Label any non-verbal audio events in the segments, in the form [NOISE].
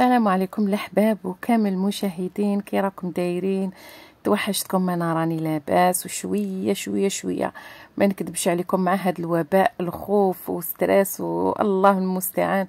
السلام عليكم الأحباب وكامل المشاهدين كي راكم دايرين توحشتكم انا راني لاباس وشويه شويه شويه ما نكذبش عليكم مع هاد الوباء الخوف والستريس والله المستعان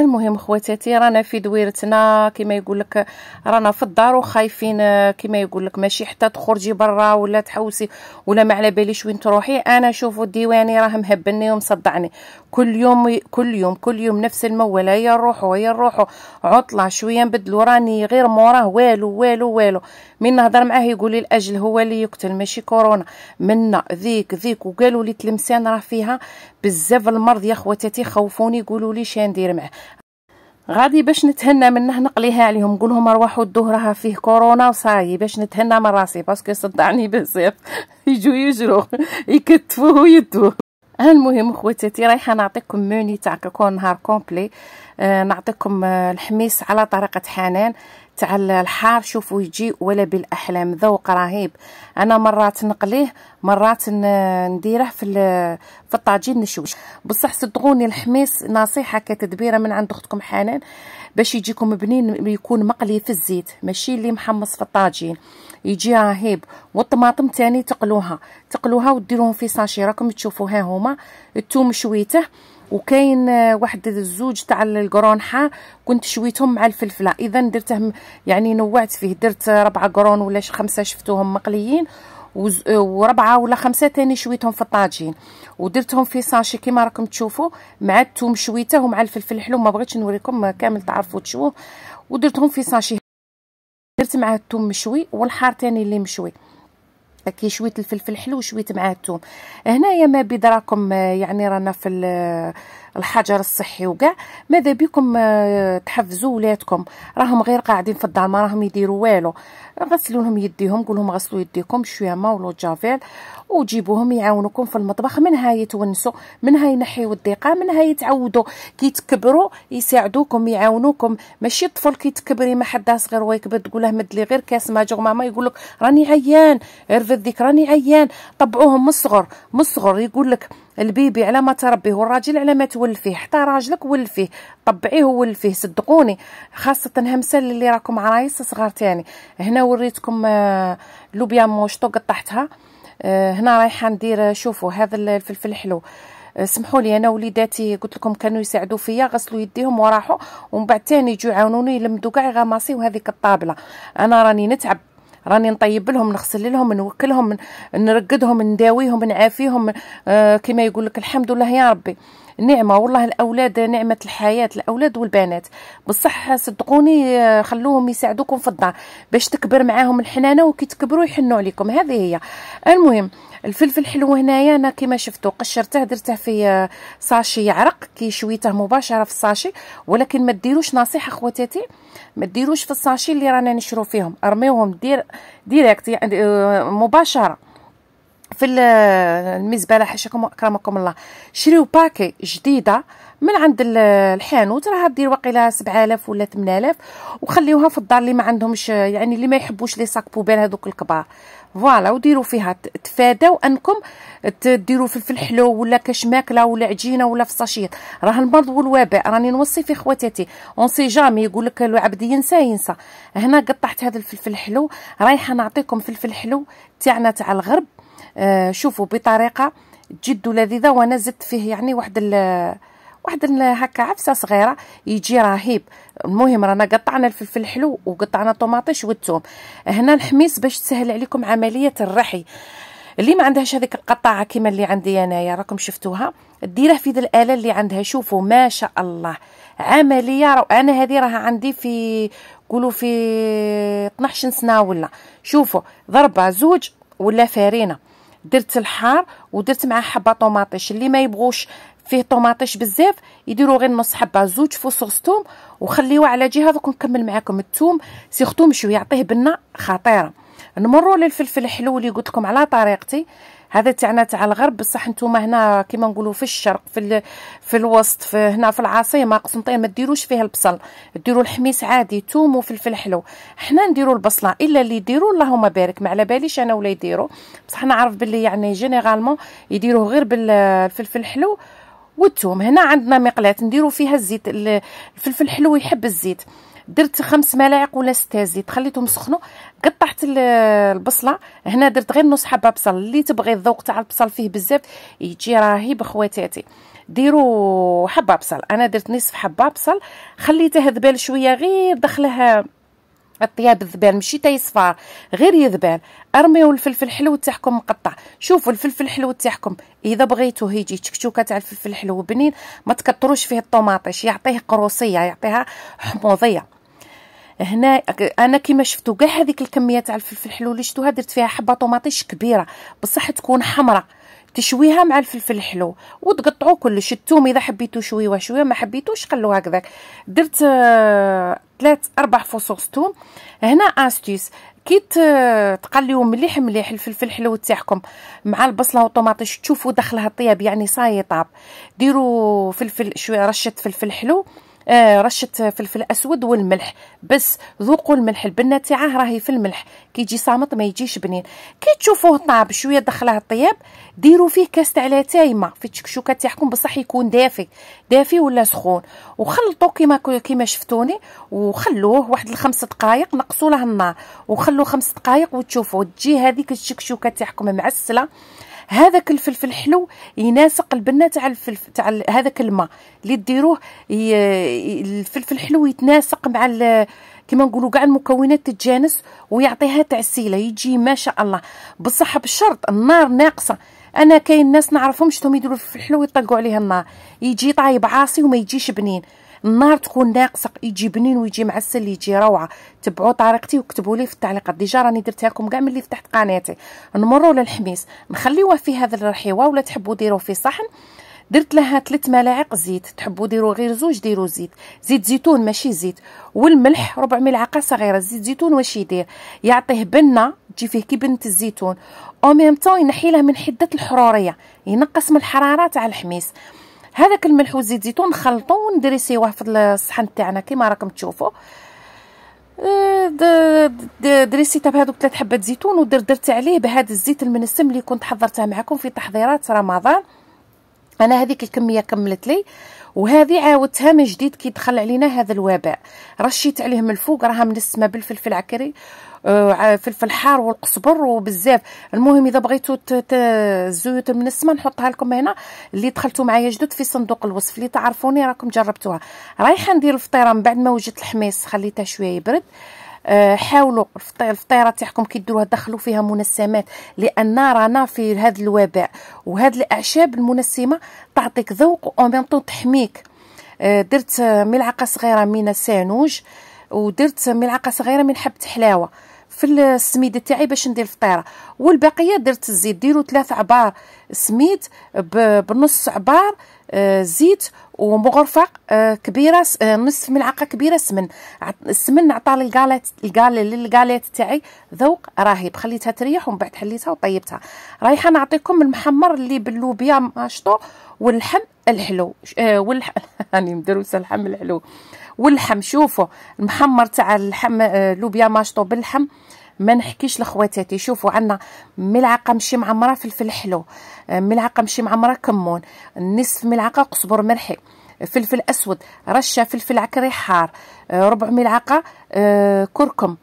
المهم خواتاتي رانا في دويرتنا كما يقول لك رانا في الدار وخايفين كما يقول لك ماشي حتى تخرجي برا ولا تحوسي ولا ما على باليش وين تروحي انا شوفوا الديواني راه مهبلني ومصدعني كل يوم كل يوم كل يوم نفس الموال هيا نروحوا هيا نروحوا عطله شويه نبدلوا راني غير موراه والو والو والو من نهضر معاه يقول لي الاجل هو اللي يقتل ماشي كورونا منا ذيك ذيك وقالوا لي تلمسان راه فيها بزاف المرض يا خواتاتي خوفوني يقولوا لي شندير معاه غادي باش نتهنى منه نقليها عليهم نقول لهم ارواحوا الظهرها فيه كورونا وصاي باش نتهنى من راسي باسكو صدعني بزاف [LAUGHS] يجوا يجرو يكتفوه ويدوه المهم خواتاتي رايحه نعطيكم موني تاع كاكاو نهار كومبلي آه، نعطيكم آه، الحميس على طريقه حنان تاع الحار شوفوا يجي ولا بالاحلام ذوق رهيب انا مرات نقليه مرات نديره في في الطاجين نشوش بصح صدقوني الحميس نصيحه كتدبيره من عند اختكم حنان باش يجيكم بنين يكون مقلي في الزيت ماشي اللي محمص في الطاجين يجي رهيب والطماطم تاني تقلوها تقلوها وديروهم في ساشي راكم تشوفوا ها هما الثوم شويته وكاين آه، واحد الزوج تاع الكرون كنت شويتهم مع الفلفله اذا درته يعني نوعت فيه درت ربعه كرون ولا خمسه شفتوهم مقليين آه، وربعه ولا خمسه تاني شويتهم في الطاجين ودرتهم في ساشي كيما راكم تشوفوا مع الثوم شويته ومع الفلفل الحلو ما بغيتش نوريكم كامل تعرفوا تشوفوا ودرتهم في ساشي درت معاه الثوم مشوي والحار تاني اللي مشوي كي شويت الفلفل الحلو وشويت معاه الثوم هنايا ما بيدراكم آه، يعني رانا في الحجر الصحي وكاع ماذا بكم آه، تحفزوا ولادكم راهم غير قاعدين في الدار ما راهم يديروا والو غسلوا لهم يديهم قول لهم غسلوا يديكم شويه ما ولو جافيل وجيبوهم يعاونوكم في المطبخ منها يتونسوا منها ينحيوا الضيقه منها يتعودوا كي تكبروا يساعدوكم يعاونوكم ماشي الطفل كي تكبري ما حدا صغير ويكبر تقول له مد لي غير كاس ماجوغ ماما يقول لك راني عيان عرفت ذيك راني عيان طبعوهم من الصغر من الصغر يقول لك البيبي على ما تربيه والراجل على ما تولفيه حتى راجلك ولفيه طبعيه ولفيه صدقوني خاصه همسه اللي راكم عرايس صغار تاني هنا وريتكم آه، لوبيا موشطو قطعتها آه، هنا رايحه ندير آه، شوفوا هذا الفلفل الحلو سمحوا لي انا وليداتي قلت لكم كانوا يساعدوا فيا غسلوا يديهم وراحوا ومن بعد تاني يجوا يعاونوني يلمدوا كاع غماسي وهذيك الطابله انا راني نتعب راني نطيب لهم نغسل لهم نوكلهم نرقدهم نداويهم نعافيهم آه، كما يقول لك الحمد لله يا ربي نعمة والله الأولاد نعمة الحياة الأولاد والبنات بصح صدقوني آه، خلوهم يساعدوكم في الدار باش تكبر معاهم الحنانة وكي تكبروا يحنوا عليكم هذه هي المهم الفلفل حلو هنايا انا كما شفتو قشرته درته في آه، ساشي يعرق كي شويته مباشره في الساشي ولكن ما ديروش نصيحه خواتاتي ما ديروش في الساشي اللي رانا نشرو فيهم ارميوهم دير ديريكت يعني آه، مباشره في آه، المزبله حاشاكم اكرمكم الله شريو باكي جديده من عند الحانوت راها دير واقيلا 7000 ولا 8000 وخليوها في الدار اللي ما عندهمش يعني اللي ما يحبوش لي ساك بوبال هذوك الكبار فوالا وديروا فيها تفاداو انكم تديروا فلفل حلو ولا كاش ماكله ولا عجينه ولا فصاشيط راه المرض والوباء راني نوصي في خواتاتي اون سي جامي يقول لك العبد ينسى ينسى هنا قطعت هذا الفلفل الحلو رايحه نعطيكم فلفل حلو تاعنا تاع الغرب آه شوفوا بطريقه جد لذيذه وانا زدت فيه يعني واحد واحد هكا عفسه صغيره يجي رهيب المهم رانا قطعنا الفلفل الحلو وقطعنا الطوماطيش والثوم هنا الحميص باش تسهل عليكم عمليه الرحي اللي ما عندهاش هذيك القطاعه كيما اللي عندي انايا راكم شفتوها ديره في الاله اللي عندها شوفوا ما شاء الله عمليه رو... انا هذه راها عندي في قولوا في 12 سنه ولا شوفوا ضربه زوج ولا فرينه درت الحار ودرت معاه حبه طوماطيش اللي ما يبغوش فيه طوماطيش بزاف يديروا غير نص حبه زوج فصوص ثوم وخليوه على جهه دوك نكمل معاكم الثوم سيرتو مشو يعطيه بنه خطيره نمروا للفلفل الحلو اللي قلت لكم على طريقتي هذا تاعنا تاع الغرب بصح نتوما هنا كيما نقولوا في الشرق في ال... في الوسط في هنا في العاصمه قسنطين ما ديروش فيها البصل ديروا الحميس عادي ثوم وفلفل حلو حنا نديروا البصله الا اللي يديروا اللهم بارك ما على باليش انا ولا يديروا بصح نعرف باللي يعني جينيرالمون يديروه غير بالفلفل الحلو والثوم هنا عندنا مقلاة نديرو فيها الزيت الفلفل الحلو يحب الزيت درت خمس ملاعق ولا ستة زيت خليتهم سخنوا قطعت البصله هنا درت غير نص حبه بصل اللي تبغي الذوق تاع البصل فيه بزاف يجي رهيب خواتاتي ديروا حبه بصل انا درت نصف حبه بصل خليته ذبال شويه غير دخلها الطياب الذبان ماشي تا غير يذبان ارميو الفلفل الحلو تاعكم مقطع شوفوا الفلفل الحلو تاعكم اذا بغيتوه يجي تكتوكه تاع الفلفل الحلو بنين ما تكثروش فيه الطوماطيش يعطيه قروصيه يعطيها حموضيه هنا انا كيما شفتوا كاع هذيك الكميه تاع الفلفل الحلو اللي شفتوها درت فيها حبه طوماطيش كبيره بصح تكون حمراء تشويها مع الفلفل الحلو وتقطعوا كلش الثوم اذا حبيتو شويه شويه ما حبيتوش خلوه هكذاك درت ثلاث آه، اربع فصوص ثوم هنا استيس كي تقليو مليح مليح الفلفل الحلو تاعكم مع البصله والطوماطيش تشوفوا دخلها طياب يعني صاي طاب ديروا فلفل شويه رشه فلفل حلو آه رشه فلفل اسود والملح بس ذوقوا الملح البنه تاعه راهي في الملح كيجي صامت ما يجيش بنين كي تشوفوه طاب شويه دخله الطياب ديروا فيه كاس تاع لاتاي ما في التكشوكه تاعكم بصح يكون دافي دافي ولا سخون وخلطوا كيما كيما شفتوني وخلوه واحد الخمس دقائق نقصوا له النار وخلوه خمس دقائق وتشوفوا تجي هذيك الشكشوكه تاعكم معسله هذاك الفلفل الحلو يناسق البنه تاع الفلفل تاع هذاك الماء اللي ديروه الفلفل الحلو يتناسق مع كما نقولوا كاع المكونات تتجانس ويعطيها تعسيله يجي ما شاء الله بصح بشرط النار ناقصه انا كاين ناس نعرفهم شتهم يديروا الفلفل الحلو يطلقوا عليه النار يجي طايب عاصي وما يجيش بنين النار تكون ناقصه يجي بنين ويجي معسل يجي روعه تبعوا طريقتي وكتبوا لي في التعليقات ديجا راني درتها لكم كاع ملي فتحت قناتي نمروا للحميس نخليوه في هذا الرحيوه ولا تحبوا ديروه في صحن درت لها ثلاث ملاعق زيت تحبوا ديروا غير زوج ديروا زيت زيت زيتون ماشي زيت والملح ربع ملعقه صغيره زيت زيتون واش يدير يعطيه بنه تجي فيه كي بنت الزيتون او ميم طون ينحي له من حده الحروريه ينقص من الحراره تاع الحميس هذاك الملح وزيت الزيتون نخلطو وندريسيوه في الصحن تاعنا كيما راكم تشوفوا أه، دريسيته بهذوك ثلاث حبات زيتون ودردرت عليه بهذا الزيت المنسم اللي كنت حضرته معكم في تحضيرات رمضان انا هذيك الكميه كملت لي وهذه عاودتها من جديد كي دخل علينا هذا الوباء رشيت عليه من الفوق راها منسمه بالفلفل عكري آه، فلفل حار والقزبر وبزاف المهم اذا بغيتو الزيوت من السما نحطها لكم هنا اللي دخلتو معايا جدد في صندوق الوصف اللي تعرفوني راكم جربتوها رايحه ندير الفطيره من بعد ما وجدت الحميص خليتها شويه يبرد آه، حاولوا الفطيره تاعكم كي ديروها دخلوا فيها منسمات لان رانا في هذا الوباء وهذه الاعشاب المنسمه تعطيك ذوق ومن تحميك آه، درت ملعقه صغيره من السانوج ودرت ملعقه صغيره من حبه حلاوه في السميده تاعي باش ندير الفطيره والبقيه درت الزيت ديروا ثلاث عبار سميد بنص عبار آه، زيت ومغرفه آه، كبيره آه، نصف ملعقه كبيره سمن السمن عطى للكاليت للكاليت تاعي ذوق رهيب خليتها تريح ومن بعد حليتها وطيبتها رايحه نعطيكم المحمر اللي باللوبيا ماشطو واللحم الحلو واللحم راني مدروسه اللحم الحلو واللحم شوفوا المحمر تاع اللحم آه، لوبيا ماشطو باللحم ما نحكيش لخواتاتي شوفوا عندنا ملعقه مشي معمره فلفل حلو آه، ملعقه مشي معمره كمون نصف ملعقه قزبر مرحي فلفل اسود رشه فلفل عكري حار آه، ربع ملعقه كركم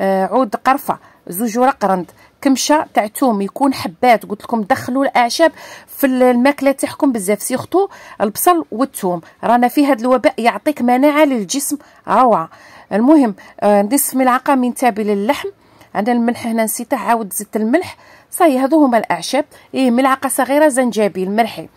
عود قرفه زوج ورق رند الكمشه تاعتهم يكون حبات قلت لكم دخلوا الاعشاب في الماكله تاعكم بزاف سيرتو البصل والثوم رانا في هذا الوباء يعطيك مناعه للجسم روعه المهم نضيف نصف ملعقه من تابل اللحم انا الملح هنا نسيته عاود زدت الملح صاي هذو هما الاعشاب ايه ملعقه صغيره زنجبيل مرحي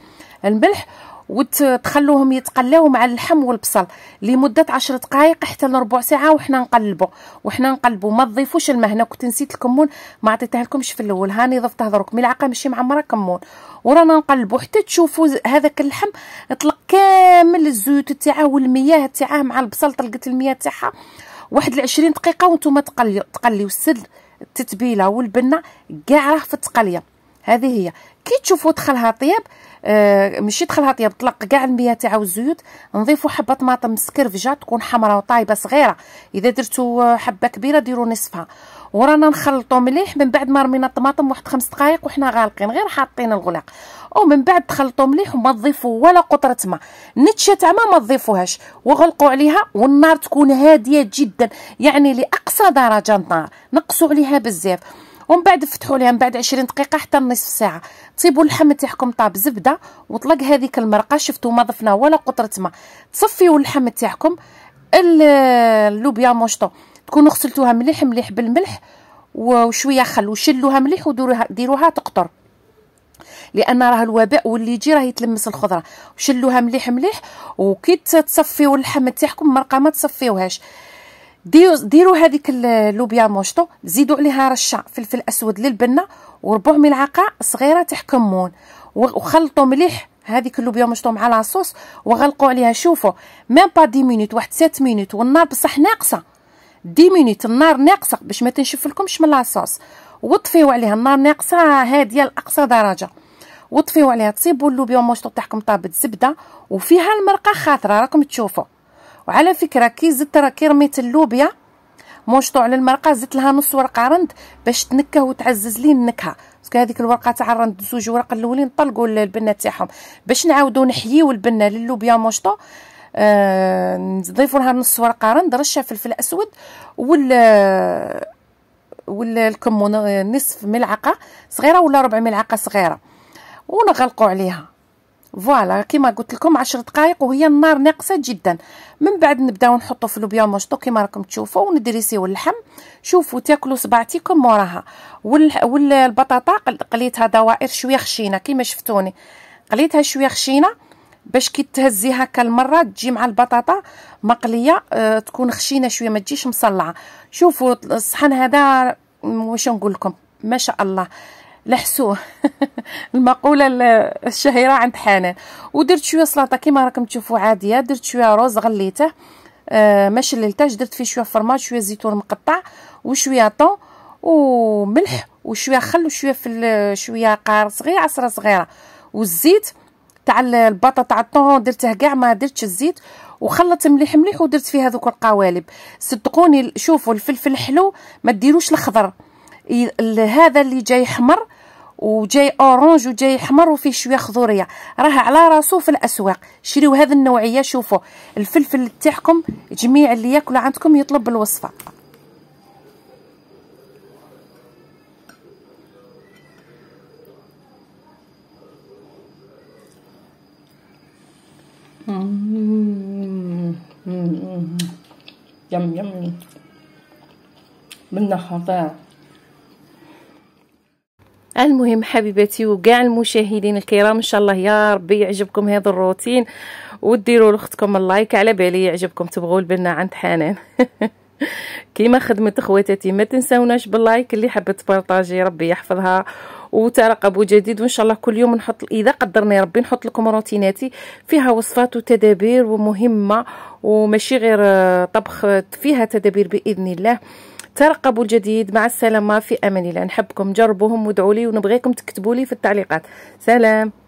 الملح وتخلوهم يتقلاو مع اللحم والبصل لمده 10 دقائق حتى لربع ساعه وحنا نقلبوا وحنا نقلبوا ما تضيفوش الماء هنا كنت نسيت الكمون ما عطيتها لكمش في الاول هاني ضفتها درك ملعقه ماشي معمره كمون ورانا نقلبوا حتى تشوفوا هذاك اللحم طلق كامل الزيوت تاعه والمياه تاعه مع البصل طلقت المياه تاعها واحد العشرين دقيقه وانتم تقليو تقليو السل التتبيله والبنه كاع راه في التقليه هذه هي كي تشوفوا دخلها طيب آه ماشي دخلها طيب طلق كاع المياه تاعها الزيوت نضيفوا حبه طماطم مسكرفجه تكون حمراء وطايبه صغيره اذا درتو حبه كبيره ديروا نصفها ورانا نخلطو مليح من بعد ما رمينا الطماطم واحد خمس دقائق وحنا غالقين غير حاطين الغلاق ومن بعد تخلطو مليح وما تضيفوا ولا قطره ماء نتشه تاع ما ما تضيفوهاش وغلقوا عليها والنار تكون هاديه جدا يعني لاقصى درجه النار نقصوا عليها بزاف ومن بعد فتحوا ليها من بعد 20 دقيقه حتى نصف ساعه طيبوا اللحم تاعكم طاب زبده وطلق هذيك المرقه شفتوا ما ضفنا ولا قطره ما تصفيوا اللحم تاعكم اللوبيا موشطو تكونوا غسلتوها مليح مليح بالملح وشويه خل وشلوها مليح وديروها ديروها تقطر لان راه الوباء واللي يجي راه يتلمس الخضره وشلوها مليح مليح وكي تصفيو اللحم تاعكم مرقه ما تصفيوهاش ديروا ديروا هذيك اللوبيا موشطو زيدوا عليها رشه فلفل اسود للبنه وربع ملعقه صغيره تاع كمون وخلطوا مليح هذيك اللوبيا موشطو مع لاصوص وغلقوا عليها شوفوا ميم با 10 مينوت واحد 7 مينوت والنار بصح ناقصه 10 مينوت النار ناقصه باش ما تنشف لكمش من لاصوص وطفيو عليها النار ناقصه هاديه لاقصى درجه وطفيو عليها تصيبوا اللوبيا موشطو تاعكم طابت زبده وفيها المرقه خاطره راكم تشوفوا وعلى فكره كي زدت راه كي رميت اللوبيا موشطو على المرقه زدت لها نص ورقه رند باش تنكه وتعزز لي النكهه باسكو هذيك الورقه تاع الرند زوج ورق الاولين طلقوا البنه تاعهم باش نعاودو نحييو البنه للوبيا موشطو آه نضيفوا لها نص ورقه رند رشه فلفل اسود وال والكمون آه، نصف ملعقه صغيره ولا ربع ملعقه صغيره ونغلقوا عليها فوالا كيما قلت لكم 10 دقائق وهي النار ناقصه جدا من بعد نبداو نحطو في لوبيا طو كيما راكم تشوفوا وندريسيو اللحم شوفوا تاكلوا صباعتيكم موراها والبطاطا قليتها دوائر شويه خشينه كيما شفتوني قليتها شويه خشينه باش كي تهزي هكا المره تجي مع البطاطا مقليه أه تكون خشينه شويه ما تجيش مصلعه شوفوا الصحن هذا واش نقول لكم ما شاء الله لحسوه [LAUGHS] المقوله الشهيره عند حنان ودرت شويه سلطه كما راكم تشوفوا عاديه درت شويه روز غليته آه ما شللتهش درت فيه شويه فرماج شويه زيتون مقطع وشويه طون وملح وشويه خل وشويه فل شويه قار صغير عصره صغيره والزيت تاع البطاطا تاع الطون درته كاع ما درتش الزيت وخلط مليح مليح ودرت فيه هذوك القوالب صدقوني شوفوا الفلفل الحلو ما ديروش الخضر هذا اللي جاي حمر وجاي اورانج وجاي احمر وفيه شويه خضوريه راه على راسو في الاسواق شريو هذه النوعيه شوفوا الفلفل تاعكم جميع اللي ياكل عندكم يطلب بالوصفه يم يم منه خطير المهم حبيباتي وكاع المشاهدين الكرام ان شاء الله يا ربي يعجبكم هذا الروتين وديروا لاختكم اللايك على بالي يعجبكم تبغوا البنه عند حنان [LAUGHS] كيما خدمت خواتاتي ما تنساوناش باللايك اللي حبت تبارطاجي ربي يحفظها وترقبوا جديد وان شاء الله كل يوم نحط اذا قدرني ربي نحط لكم روتيناتي فيها وصفات وتدابير ومهمه وماشي غير طبخ فيها تدابير باذن الله ترقبوا الجديد مع السلامة في أمان الله نحبكم جربوهم وادعوا لي ونبغيكم تكتبوا لي في التعليقات سلام